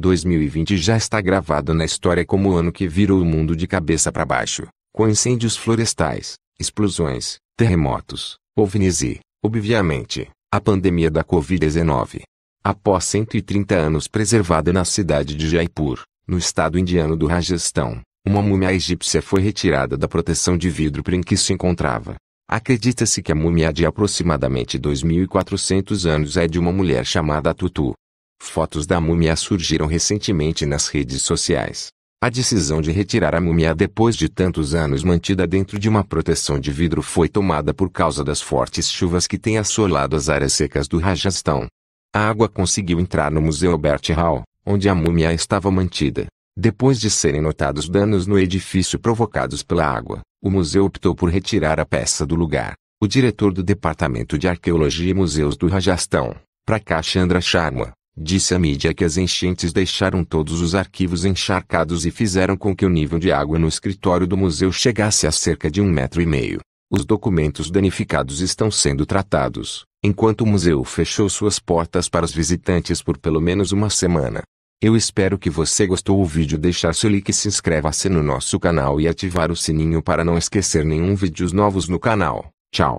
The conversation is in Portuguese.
2020 já está gravado na história como o ano que virou o mundo de cabeça para baixo, com incêndios florestais, explosões, terremotos, ovnis e, obviamente, a pandemia da Covid-19. Após 130 anos preservada na cidade de Jaipur, no estado indiano do Rajastão, uma múmia egípcia foi retirada da proteção de vidro em que se encontrava. Acredita-se que a múmia de aproximadamente 2.400 anos é de uma mulher chamada Tutu, Fotos da múmia surgiram recentemente nas redes sociais. A decisão de retirar a múmia depois de tantos anos mantida dentro de uma proteção de vidro foi tomada por causa das fortes chuvas que têm assolado as áreas secas do Rajastão. A água conseguiu entrar no Museu Albert Hall, onde a múmia estava mantida. Depois de serem notados danos no edifício provocados pela água, o museu optou por retirar a peça do lugar. O diretor do Departamento de Arqueologia e Museus do Rajastão, Prakashandra Sharma, Disse a mídia que as enchentes deixaram todos os arquivos encharcados e fizeram com que o nível de água no escritório do museu chegasse a cerca de um metro e meio. Os documentos danificados estão sendo tratados, enquanto o museu fechou suas portas para os visitantes por pelo menos uma semana. Eu espero que você gostou o vídeo deixar seu like se inscreva-se no nosso canal e ativar o sininho para não esquecer nenhum vídeos novos no canal. Tchau!